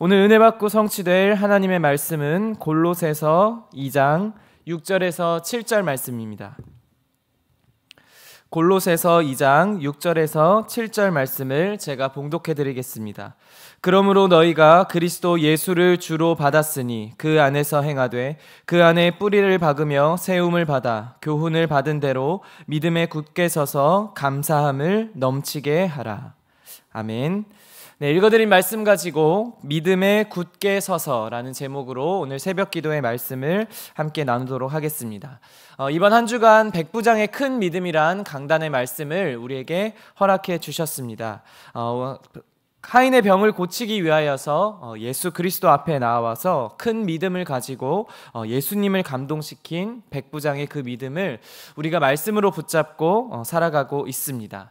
오늘 은혜 받고 성취될 하나님의 말씀은 골로새서 2장 6절에서 7절 말씀입니다. 골로새서 2장 6절에서 7절 말씀을 제가 봉독해 드리겠습니다. 그러므로 너희가 그리스도 예수를 주로 받았으니 그 안에서 행하되 그 안에 뿌리를 박으며 세움을 받아 교훈을 받은 대로 믿음에 굳게 서서 감사함을 넘치게 하라. 아멘. 네, 읽어드린 말씀 가지고 믿음에 굳게 서서라는 제목으로 오늘 새벽 기도의 말씀을 함께 나누도록 하겠습니다. 어, 이번 한 주간 백부장의 큰 믿음이란 강단의 말씀을 우리에게 허락해 주셨습니다. 어, 카인의 병을 고치기 위하여서 어, 예수 그리스도 앞에 나와서 큰 믿음을 가지고 어, 예수님을 감동시킨 백부장의 그 믿음을 우리가 말씀으로 붙잡고 어, 살아가고 있습니다.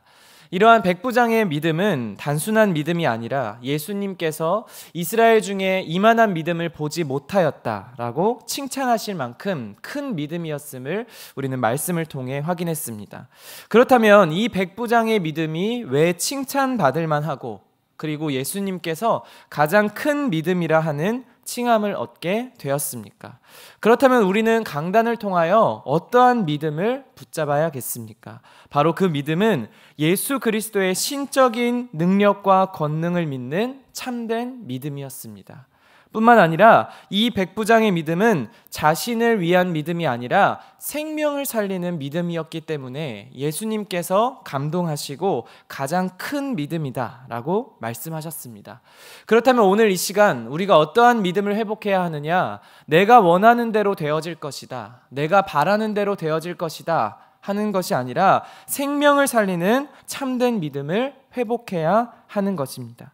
이러한 백부장의 믿음은 단순한 믿음이 아니라 예수님께서 이스라엘 중에 이만한 믿음을 보지 못하였다라고 칭찬하실 만큼 큰 믿음이었음을 우리는 말씀을 통해 확인했습니다. 그렇다면 이 백부장의 믿음이 왜 칭찬받을 만하고 그리고 예수님께서 가장 큰 믿음이라 하는 칭함을 얻게 되었습니까? 그렇다면 우리는 강단을 통하여 어떠한 믿음을 붙잡아야겠습니까? 바로 그 믿음은 예수 그리스도의 신적인 능력과 권능을 믿는 참된 믿음이었습니다. 뿐만 아니라 이 백부장의 믿음은 자신을 위한 믿음이 아니라 생명을 살리는 믿음이었기 때문에 예수님께서 감동하시고 가장 큰 믿음이다라고 말씀하셨습니다. 그렇다면 오늘 이 시간 우리가 어떠한 믿음을 회복해야 하느냐? 내가 원하는 대로 되어질 것이다. 내가 바라는 대로 되어질 것이다. 하는 것이 아니라 생명을 살리는 참된 믿음을 회복해야 하는 것입니다.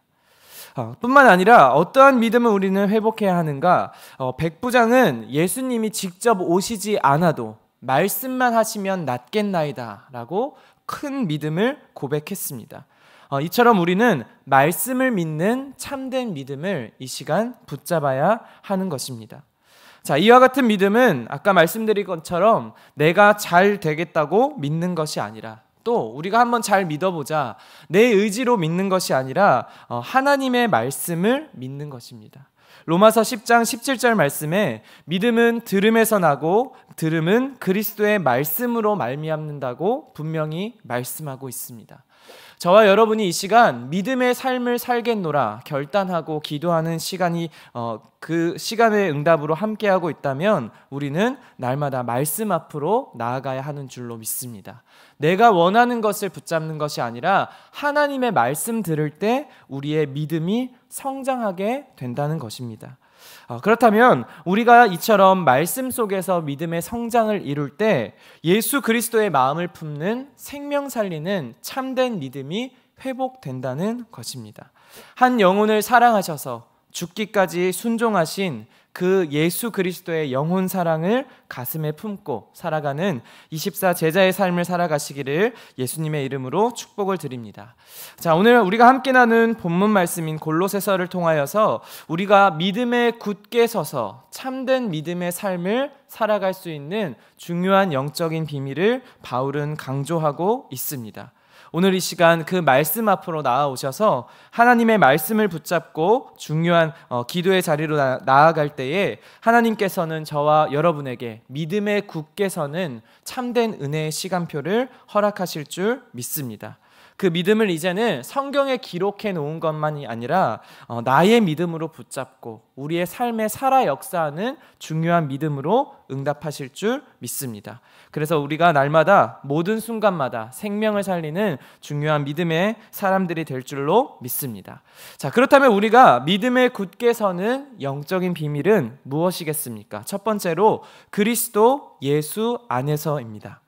어, 뿐만 아니라 어떠한 믿음을 우리는 회복해야 하는가? 어, 백부장은 예수님이 직접 오시지 않아도 말씀만 하시면 낫겠나이다 라고 큰 믿음을 고백했습니다. 어, 이처럼 우리는 말씀을 믿는 참된 믿음을 이 시간 붙잡아야 하는 것입니다. 자, 이와 같은 믿음은 아까 말씀드린 것처럼 내가 잘 되겠다고 믿는 것이 아니라 또 우리가 한번 잘 믿어보자. 내 의지로 믿는 것이 아니라 어, 하나님의 말씀을 믿는 것입니다. 로마서 10장 17절 말씀에 믿음은 들음에서 나고 들음은 그리스도의 말씀으로 말미암는다고 분명히 말씀하고 있습니다. 저와 여러분이 이 시간 믿음의 삶을 살겠노라 결단하고 기도하는 시간이 어, 그 시간의 응답으로 함께하고 있다면 우리는 날마다 말씀 앞으로 나아가야 하는 줄로 믿습니다. 내가 원하는 것을 붙잡는 것이 아니라 하나님의 말씀 들을 때 우리의 믿음이 성장하게 된다는 것입니다. 어, 그렇다면 우리가 이처럼 말씀 속에서 믿음의 성장을 이룰 때 예수 그리스도의 마음을 품는 생명 살리는 참된 믿음이 회복된다는 것입니다. 한 영혼을 사랑하셔서 죽기까지 순종하신 그 예수 그리스도의 영혼 사랑을 가슴에 품고 살아가는 24 제자의 삶을 살아가시기를 예수님의 이름으로 축복을 드립니다. 자, 오늘 우리가 함께 나눈 본문 말씀인 골로새서를 통하여서 우리가 믿음에 굳게 서서 참된 믿음의 삶을 살아갈 수 있는 중요한 영적인 비밀을 바울은 강조하고 있습니다. 오늘 이 시간 그 말씀 앞으로 나아오셔서 하나님의 말씀을 붙잡고 중요한 어, 기도의 자리로 나아갈 때에 하나님께서는 저와 여러분에게 믿음의 굳게 서는 참된 은혜의 시간표를 허락하실 줄 믿습니다. 그 믿음을 이제는 성경에 기록해 놓은 것만이 아니라 어, 나의 믿음으로 붙잡고 우리의 삶에 살아 역사하는 중요한 믿음으로 응답하실 줄 믿습니다. 그래서 우리가 날마다 모든 순간마다 생명을 살리는 중요한 믿음의 사람들이 될 줄로 믿습니다. 자, 그렇다면 우리가 믿음에 굳게 서는 영적인 비밀은 무엇이겠습니까? 첫 번째로 그리스도 예수 안에서입니다.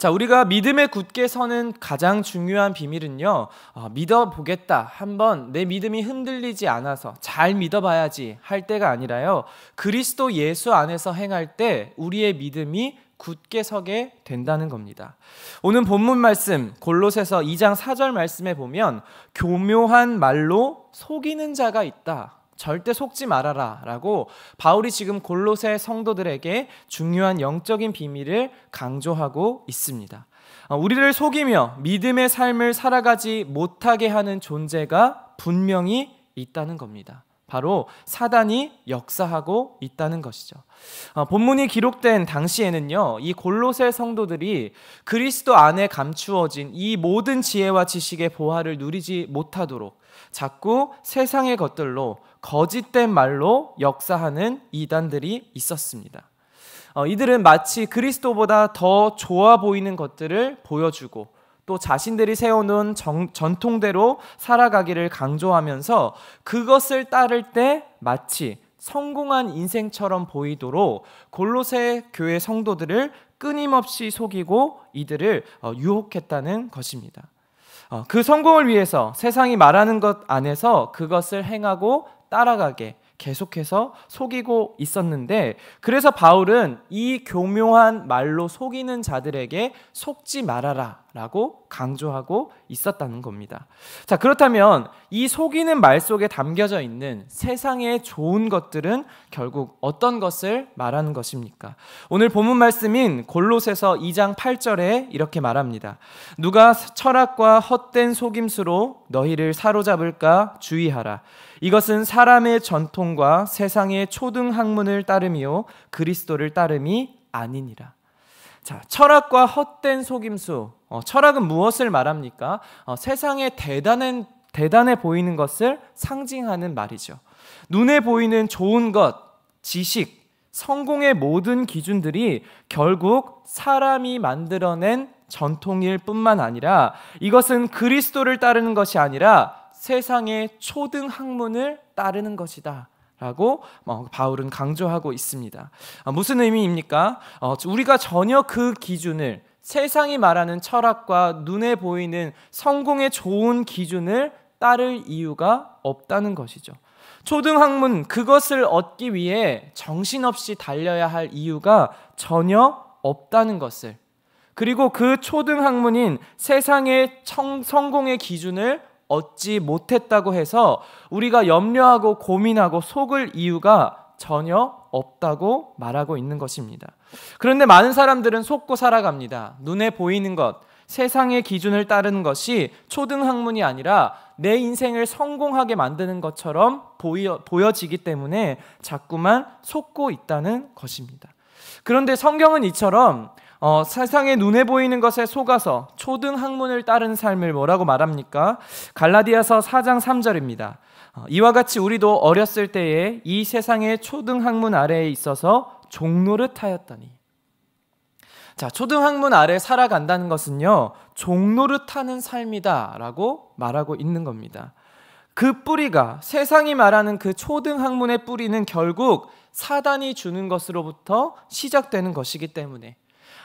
자, 우리가 믿음에 굳게 서는 가장 중요한 비밀은요, 어, 믿어보겠다. 한번 내 믿음이 흔들리지 않아서 잘 믿어봐야지 할 때가 아니라요, 그리스도 예수 안에서 행할 때 우리의 믿음이 굳게 서게 된다는 겁니다. 오늘 본문 말씀 골로새서 2장 4절 말씀에 보면 교묘한 말로 속이는 자가 있다. 절대 속지 말아라 라고 바울이 지금 골로새 성도들에게 중요한 영적인 비밀을 강조하고 있습니다. 어, 우리를 속이며 믿음의 삶을 살아가지 못하게 하는 존재가 분명히 있다는 겁니다. 바로 사단이 역사하고 있다는 것이죠. 어, 본문이 기록된 당시에는요, 이 골로새 성도들이 그리스도 안에 감추어진 이 모든 지혜와 지식의 보화를 누리지 못하도록 자꾸 세상의 것들로 거짓된 말로 역사하는 이단들이 있었습니다. 어, 이들은 마치 그리스도보다 더 좋아 보이는 것들을 보여주고 또 자신들이 세워놓은 정, 전통대로 살아가기를 강조하면서 그것을 따를 때 마치 성공한 인생처럼 보이도록 골로새 교회 성도들을 끊임없이 속이고 이들을 어, 유혹했다는 것입니다. 어, 그 성공을 위해서 세상이 말하는 것 안에서 그것을 행하고 따라가게 계속해서 속이고 있었는데 그래서 바울은 이 교묘한 말로 속이는 자들에게 속지 말아라 라고 강조하고 있었다는 겁니다. 자, 그렇다면 이 속이는 말 속에 담겨져 있는 세상의 좋은 것들은 결국 어떤 것을 말하는 것입니까? 오늘 본문 말씀인 골로새서 2장 8절에 이렇게 말합니다. 누가 철학과 헛된 속임수로 너희를 사로잡을까 주의하라. 이것은 사람의 전통과 세상의 초등 학문을 따르며 그리스도를 따름이 아니니라. 자, 철학과 헛된 속임수. 어, 철학은 무엇을 말합니까? 어, 세상에 대단한 대단해 보이는 것을 상징하는 말이죠. 눈에 보이는 좋은 것, 지식, 성공의 모든 기준들이 결국 사람이 만들어낸 전통일 뿐만 아니라 이것은 그리스도를 따르는 것이 아니라 세상의 초등 학문을 따르는 것이다. 라고 어, 바울은 강조하고 있습니다. 아, 무슨 의미입니까? 어, 우리가 전혀 그 기준을 세상이 말하는 철학과 눈에 보이는 성공의 좋은 기준을 따를 이유가 없다는 것이죠. 초등학문 그것을 얻기 위해 정신없이 달려야 할 이유가 전혀 없다는 것을 그리고 그 초등학문인 세상의 청, 성공의 기준을 얻지 못했다고 해서 우리가 염려하고 고민하고 속을 이유가 전혀 없다고 말하고 있는 것입니다. 그런데 많은 사람들은 속고 살아갑니다. 눈에 보이는 것, 세상의 기준을 따르는 것이 초등학문이 아니라 내 인생을 성공하게 만드는 것처럼 보여, 보여지기 때문에 자꾸만 속고 있다는 것입니다. 그런데 성경은 이처럼 어, 세상의 눈에 보이는 것에 속아서 초등 학문을 따른 삶을 뭐라고 말합니까? 갈라디아서 4장 3절입니다. 어, 이와 같이 우리도 어렸을 때에 이 세상의 초등 학문 아래에 있어서 종노릇하였더니 자, 초등 학문 아래 살아간다는 것은요. 종노릇하는 삶이다라고 말하고 있는 겁니다. 그 뿌리가 세상이 말하는 그 초등 학문의 뿌리는 결국 사단이 주는 것으로부터 시작되는 것이기 때문에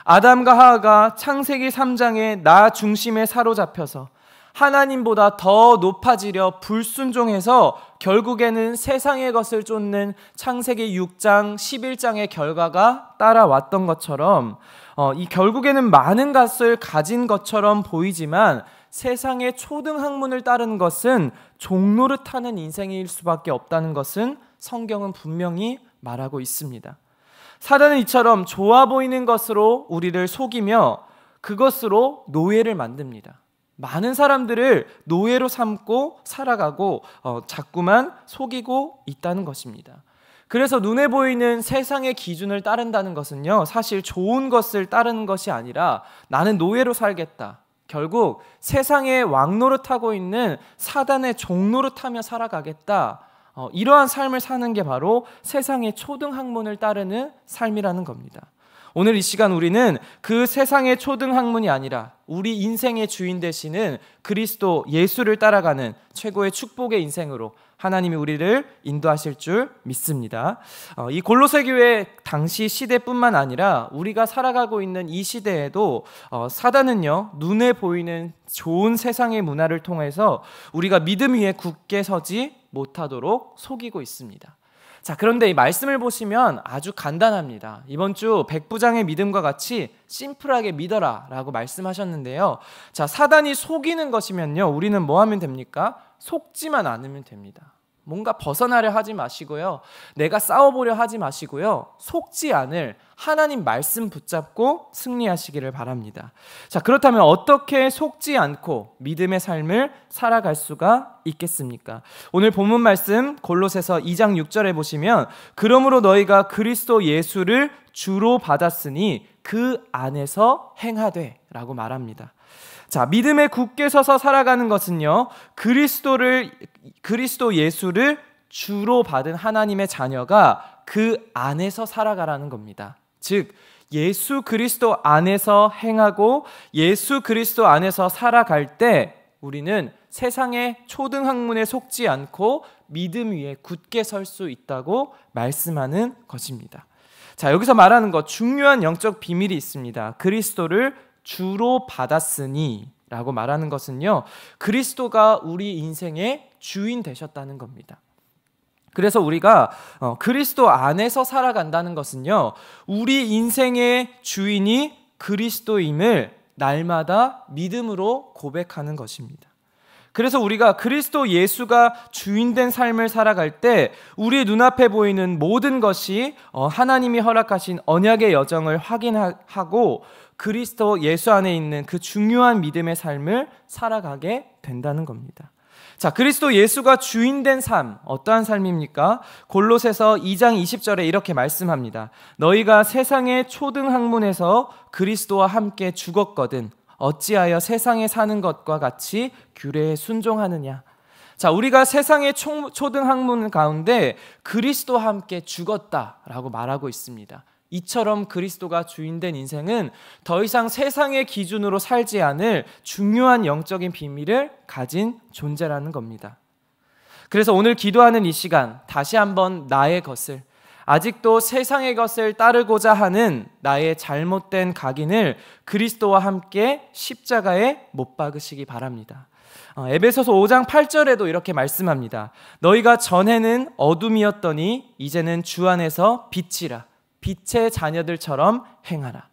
아담과 하하가 창세기 3장의 나 중심에 사로잡혀서 하나님보다 더 높아지려 불순종해서 결국에는 세상의 것을 쫓는 창세기 6장 11장의 결과가 따라왔던 것처럼 어, 이 결국에는 많은 것을 가진 것처럼 보이지만 세상의 초등학문을 따르는 것은 종노릇하는 인생일 수밖에 없다는 것은 성경은 분명히 말하고 있습니다. 사단은 이처럼 좋아 보이는 것으로 우리를 속이며 그것으로 노예를 만듭니다. 많은 사람들을 노예로 삼고 살아가고 어, 자꾸만 속이고 있다는 것입니다. 그래서 눈에 보이는 세상의 기준을 따른다는 것은요, 사실 좋은 것을 따르는 것이 아니라 나는 노예로 살겠다. 결국 세상의 왕노릇하고 있는 사단의 종노릇하며 살아가겠다. 어, 이러한 삶을 사는 게 바로 세상의 초등학문을 따르는 삶이라는 겁니다. 오늘 이 시간 우리는 그 세상의 초등학문이 아니라 우리 인생의 주인 되시는 그리스도 예수를 따라가는 최고의 축복의 인생으로 하나님이 우리를 인도하실 줄 믿습니다. 어, 이 골로새 교회 당시 시대뿐만 아니라 우리가 살아가고 있는 이 시대에도 어, 사단은요 눈에 보이는 좋은 세상의 문화를 통해서 우리가 믿음 위에 굳게 서지 못하도록 속이고 있습니다. 자, 그런데 이 말씀을 보시면 아주 간단합니다. 이번 주 백부장의 믿음과 같이 심플하게 믿어라 라고 말씀하셨는데요. 자, 사단이 속이는 것이면요. 우리는 뭐 하면 됩니까? 속지만 않으면 됩니다. 뭔가 벗어나려 하지 마시고요. 내가 싸워보려 하지 마시고요. 속지 않을 하나님 말씀 붙잡고 승리하시기를 바랍니다. 자, 그렇다면 어떻게 속지 않고 믿음의 삶을 살아갈 수가 있겠습니까? 오늘 본문 말씀 골로새서 2장 6절에 보시면 그러므로 너희가 그리스도 예수를 주로 받았으니 그 안에서 행하되라고 말합니다. 자, 믿음에 굳게 서서 살아가는 것은요. 그리스도를 그리스도 예수를 주로 받은 하나님의 자녀가 그 안에서 살아가라는 겁니다. 즉 예수 그리스도 안에서 행하고 예수 그리스도 안에서 살아갈 때 우리는 세상의 초등학문에 속지 않고 믿음 위에 굳게 설 수 있다고 말씀하는 것입니다. 자, 여기서 말하는 것 중요한 영적 비밀이 있습니다. 그리스도를 주로 받았으니 라고 말하는 것은요. 그리스도가 우리 인생의 주인 되셨다는 겁니다. 그래서 우리가 어, 그리스도 안에서 살아간다는 것은요. 우리 인생의 주인이 그리스도임을 날마다 믿음으로 고백하는 것입니다. 그래서 우리가 그리스도 예수가 주인된 삶을 살아갈 때우리 눈앞에 보이는 모든 것이 어, 하나님이 허락하신 언약의 여정을 확인하고 그리스도 예수 안에 있는 그 중요한 믿음의 삶을 살아가게 된다는 겁니다. 자, 그리스도 예수가 주인된 삶, 어떠한 삶입니까? 골로새서 2장 20절에 이렇게 말씀합니다. 너희가 세상의 초등 학문에서 그리스도와 함께 죽었거든 어찌하여 세상에 사는 것과 같이 규례에 순종하느냐. 자, 우리가 세상의 초, 등 학문 가운데 그리스도와 함께 죽었다라고 말하고 있습니다. 이처럼 그리스도가 주인된 인생은 더 이상 세상의 기준으로 살지 않을 중요한 영적인 비밀을 가진 존재라는 겁니다. 그래서 오늘 기도하는 이 시간 다시 한번 나의 것을 아직도 세상의 것을 따르고자 하는 나의 잘못된 각인을 그리스도와 함께 십자가에 못 박으시기 바랍니다. 어, 에베소서 5장 8절에도 이렇게 말씀합니다. 너희가 전에는 어둠이었더니 이제는 주 안에서 빛이라. 빛의 자녀들처럼 행하라.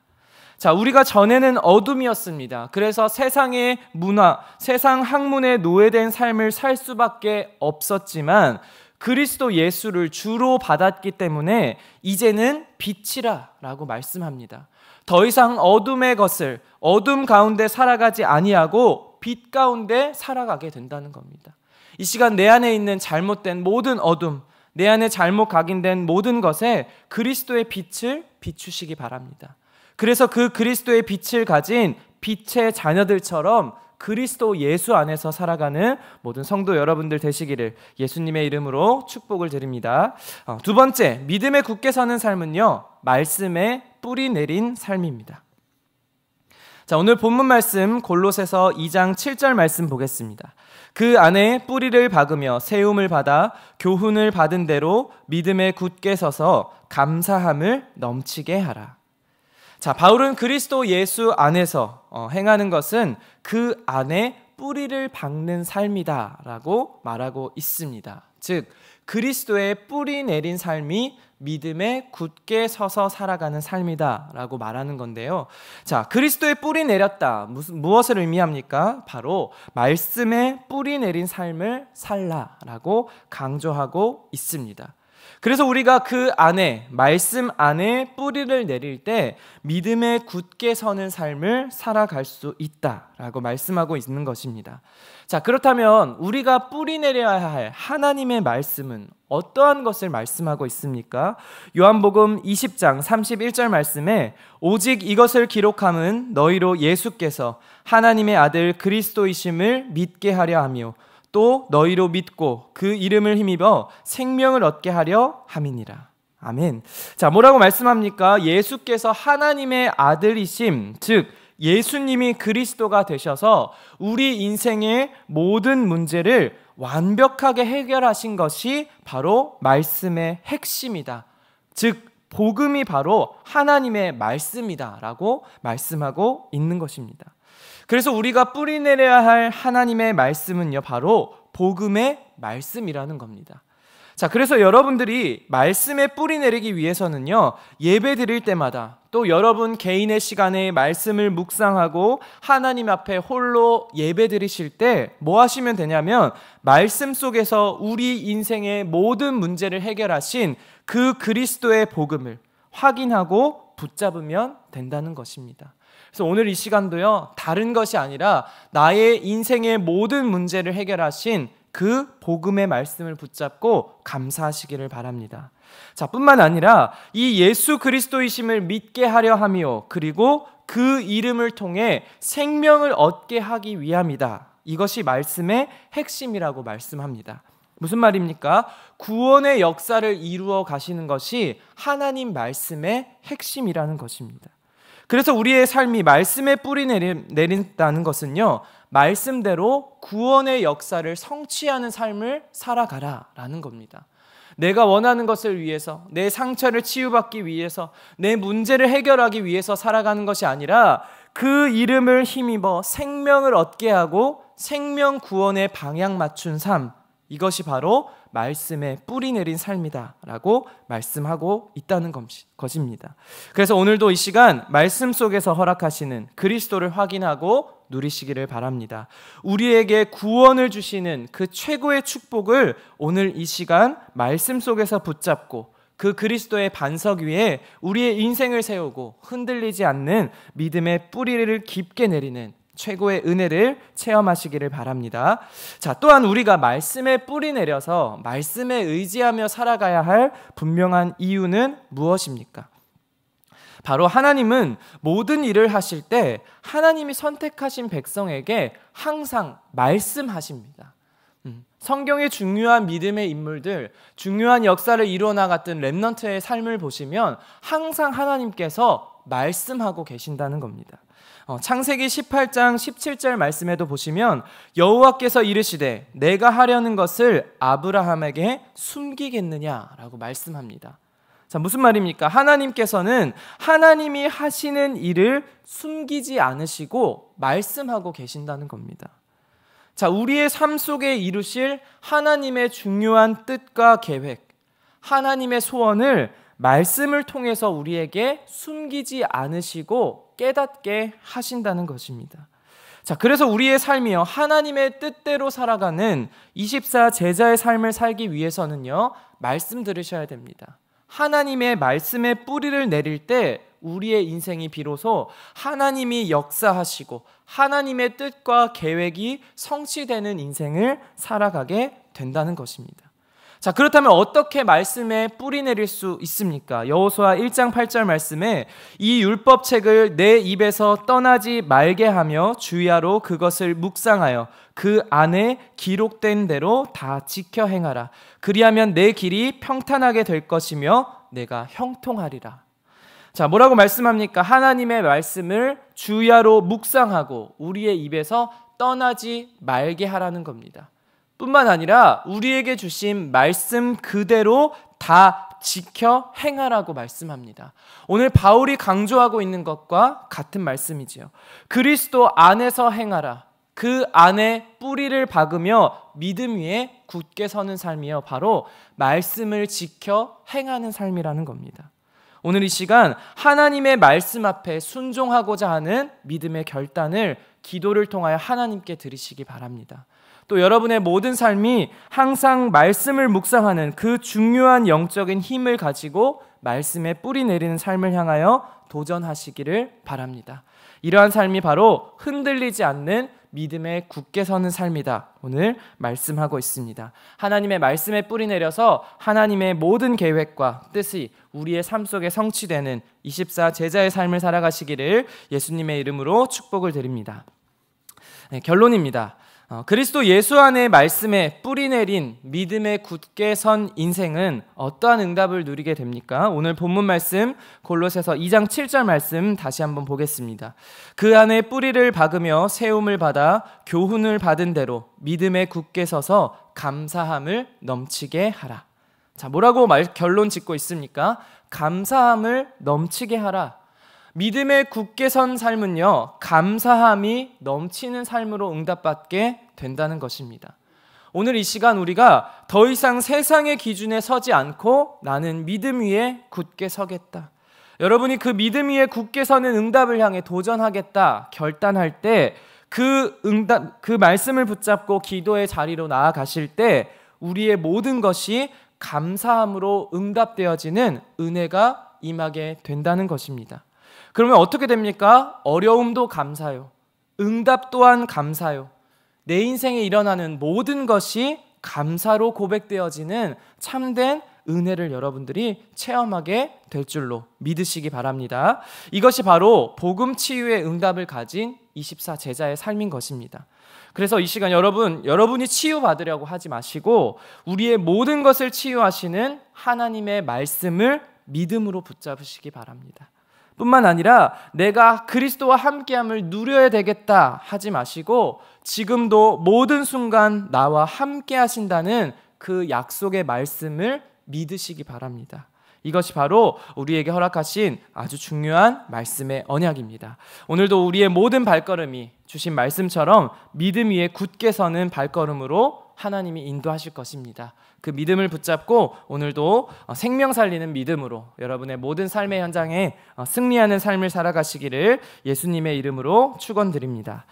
자, 우리가 전에는 어둠이었습니다. 그래서 세상의 문화, 세상 학문에 노예된 삶을 살 수밖에 없었지만 그리스도 예수를 주로 받았기 때문에 이제는 빛이라라고 말씀합니다. 더 이상 어둠의 것을 어둠 가운데 살아가지 아니하고 빛 가운데 살아가게 된다는 겁니다. 이 시간 내 안에 있는 잘못된 모든 어둠, 내 안에 잘못 각인된 모든 것에 그리스도의 빛을 비추시기 바랍니다. 그래서 그 그리스도의 빛을 가진 빛의 자녀들처럼 그리스도 예수 안에서 살아가는 모든 성도 여러분들 되시기를 예수님의 이름으로 축복을 드립니다. 어, 두 번째, 믿음에 굳게 사는 삶은요, 말씀에 뿌리 내린 삶입니다. 자, 오늘 본문 말씀 골로새서 2장 7절 말씀 보겠습니다. 그 안에 뿌리를 박으며 세움을 받아 교훈을 받은 대로 믿음에 굳게 서서 감사함을 넘치게 하라. 자, 바울은 그리스도 예수 안에서 어, 행하는 것은 그 안에 뿌리를 박는 삶이다라고 말하고 있습니다. 즉 그리스도의 뿌리 내린 삶이 믿음에 굳게 서서 살아가는 삶이다라고 말하는 건데요. 자, 그리스도의 뿌리 내렸다. 무슨 무엇을 의미합니까? 바로 말씀에 뿌리 내린 삶을 살라라고 강조하고 있습니다. 그래서 우리가 그 안에 말씀 안에 뿌리를 내릴 때 믿음에 굳게 서는 삶을 살아갈 수 있다라고 말씀하고 있는 것입니다. 자, 그렇다면 우리가 뿌리 내려야 할 하나님의 말씀은 어떠한 것을 말씀하고 있습니까? 요한복음 20장 31절 말씀에 오직 이것을 기록함은 너희로 예수께서 하나님의 아들 그리스도이심을 믿게 하려 하며 또 너희로 믿고 그 이름을 힘입어 생명을 얻게 하려 함이니라. 아멘. 자, 뭐라고 말씀합니까? 예수께서 하나님의 아들이심, 즉 예수님이 그리스도가 되셔서 우리 인생의 모든 문제를 완벽하게 해결하신 것이 바로 말씀의 핵심이다. 즉 복음이 바로 하나님의 말씀이다라고 말씀하고 있는 것입니다. 그래서 우리가 뿌리내려야 할 하나님의 말씀은요, 바로 복음의 말씀이라는 겁니다. 자, 그래서 여러분들이 말씀에 뿌리내리기 위해서는요, 예배 드릴 때마다 또 여러분 개인의 시간에 말씀을 묵상하고 하나님 앞에 홀로 예배 드리실 때 뭐 하시면 되냐면 말씀 속에서 우리 인생의 모든 문제를 해결하신 그 그리스도의 복음을 확인하고 붙잡으면 된다는 것입니다. 그래서 오늘 이 시간도요, 다른 것이 아니라 나의 인생의 모든 문제를 해결하신 그 복음의 말씀을 붙잡고 감사하시기를 바랍니다. 자, 뿐만 아니라 이 예수 그리스도이심을 믿게 하려 함이 그리고 그 이름을 통해 생명을 얻게 하기 위함이다. 이것이 말씀의 핵심이라고 말씀합니다. 무슨 말입니까? 구원의 역사를 이루어 가시는 것이 하나님 말씀의 핵심이라는 것입니다. 그래서 우리의 삶이 말씀에 뿌리 내린다는 것은요, 말씀대로 구원의 역사를 성취하는 삶을 살아가라 라는 겁니다. 내가 원하는 것을 위해서, 내 상처를 치유받기 위해서, 내 문제를 해결하기 위해서 살아가는 것이 아니라 그 이름을 힘입어 생명을 얻게 하고 생명 구원의 방향 맞춘 삶, 이것이 바로 말씀에 뿌리 내린 삶이다. 라고 말씀하고 있다는 것입니다. 그래서 오늘도 이 시간 말씀 속에서 허락하시는 그리스도를 확인하고 누리시기를 바랍니다. 우리에게 구원을 주시는 그 최고의 축복을 오늘 이 시간 말씀 속에서 붙잡고 그 그리스도의 반석 위에 우리의 인생을 세우고 흔들리지 않는 믿음의 뿌리를 깊게 내리는 최고의 은혜를 체험하시기를 바랍니다. 자, 또한 우리가 말씀에 뿌리 내려서 말씀에 의지하며 살아가야 할 분명한 이유는 무엇입니까? 바로 하나님은 모든 일을 하실 때 하나님이 선택하신 백성에게 항상 말씀하십니다. 음, 성경의 중요한 믿음의 인물들, 중요한 역사를 이루어 나갔던 랩넌트의 삶을 보시면 항상 하나님께서 말씀하고 계신다는 겁니다. 어, 창세기 18장 17절 말씀에도 보시면 여호와께서 이르시되 내가 하려는 것을 아브라함에게 숨기겠느냐라고 말씀합니다. 자, 무슨 말입니까? 하나님께서는 하나님이 하시는 일을 숨기지 않으시고 말씀하고 계신다는 겁니다. 자, 우리의 삶 속에 이루실 하나님의 중요한 뜻과 계획, 하나님의 소원을 말씀을 통해서 우리에게 숨기지 않으시고 깨닫게 하신다는 것입니다. 자, 그래서 우리의 삶이요. 하나님의 뜻대로 살아가는 24 제자의 삶을 살기 위해서는요. 말씀 들으셔야 됩니다. 하나님의 말씀의 뿌리를 내릴 때 우리의 인생이 비로소 하나님이 역사하시고 하나님의 뜻과 계획이 성취되는 인생을 살아가게 된다는 것입니다. 자, 그렇다면 어떻게 말씀에 뿌리 내릴 수 있습니까? 여호수아 1장 8절 말씀에 이 율법 책을 내 입에서 떠나지 말게 하며 주야로 그것을 묵상하여 그 안에 기록된 대로 다 지켜 행하라. 그리하면 내 길이 평탄하게 될 것이며 내가 형통하리라. 자, 뭐라고 말씀합니까? 하나님의 말씀을 주야로 묵상하고 우리의 입에서 떠나지 말게 하라는 겁니다. 뿐만 아니라 우리에게 주신 말씀 그대로 다 지켜 행하라고 말씀합니다. 오늘 바울이 강조하고 있는 것과 같은 말씀이지요. 그리스도 안에서 행하라. 그 안에 뿌리를 박으며 믿음 위에 굳게 서는 삶이요. 바로 말씀을 지켜 행하는 삶이라는 겁니다. 오늘 이 시간 하나님의 말씀 앞에 순종하고자 하는 믿음의 결단을 기도를 통하여 하나님께 드리시기 바랍니다. 또 여러분의 모든 삶이 항상 말씀을 묵상하는 그 중요한 영적인 힘을 가지고 말씀에 뿌리 내리는 삶을 향하여 도전하시기를 바랍니다. 이러한 삶이 바로 흔들리지 않는 믿음에 굳게 서는 삶이다. 오늘 말씀하고 있습니다. 하나님의 말씀에 뿌리 내려서 하나님의 모든 계획과 뜻이 우리의 삶 속에 성취되는 24 제자의 삶을 살아가시기를 예수님의 이름으로 축복을 드립니다. 네, 결론입니다. 어, 그리스도 예수 안의 말씀에 뿌리 내린 믿음에 굳게 선 인생은 어떠한 응답을 누리게 됩니까? 오늘 본문 말씀 골로새서 2장 7절 말씀 다시 한번 보겠습니다. 그 안에 뿌리를 박으며 세움을 받아 교훈을 받은 대로 믿음에 굳게 서서 감사함을 넘치게 하라. 자, 뭐라고 말 결론 짓고 있습니까? 감사함을 넘치게 하라. 믿음의 굳게 선 삶은요, 감사함이 넘치는 삶으로 응답받게 된다는 것입니다. 오늘 이 시간 우리가 더 이상 세상의 기준에 서지 않고 나는 믿음 위에 굳게 서겠다. 여러분이 그 믿음 위에 굳게 서는 응답을 향해 도전하겠다 결단할 때 그 응답, 그 말씀을 붙잡고 기도의 자리로 나아가실 때 우리의 모든 것이 감사함으로 응답되어지는 은혜가 임하게 된다는 것입니다. 그러면 어떻게 됩니까? 어려움도 감사요. 응답 또한 감사요. 내 인생에 일어나는 모든 것이 감사로 고백되어지는 참된 은혜를 여러분들이 체험하게 될 줄로 믿으시기 바랍니다. 이것이 바로 복음 치유의 응답을 가진 24 제자의 삶인 것입니다. 그래서 이 시간 여러분, 여러분이 치유받으려고 하지 마시고 우리의 모든 것을 치유하시는 하나님의 말씀을 믿음으로 붙잡으시기 바랍니다. 뿐만 아니라 내가 그리스도와 함께함을 누려야 되겠다 하지 마시고 지금도 모든 순간 나와 함께 하신다는 그 약속의 말씀을 믿으시기 바랍니다. 이것이 바로 우리에게 허락하신 아주 중요한 말씀의 언약입니다. 오늘도 우리의 모든 발걸음이 주신 말씀처럼 믿음 위에 굳게 서는 발걸음으로 하나님이 인도하실 것입니다. 그 믿음을 붙잡고 오늘도 어, 생명 살리는 믿음으로 여러분의 모든 삶의 현장에 어, 승리하는 삶을 살아가시기를 예수님의 이름으로 축원드립니다.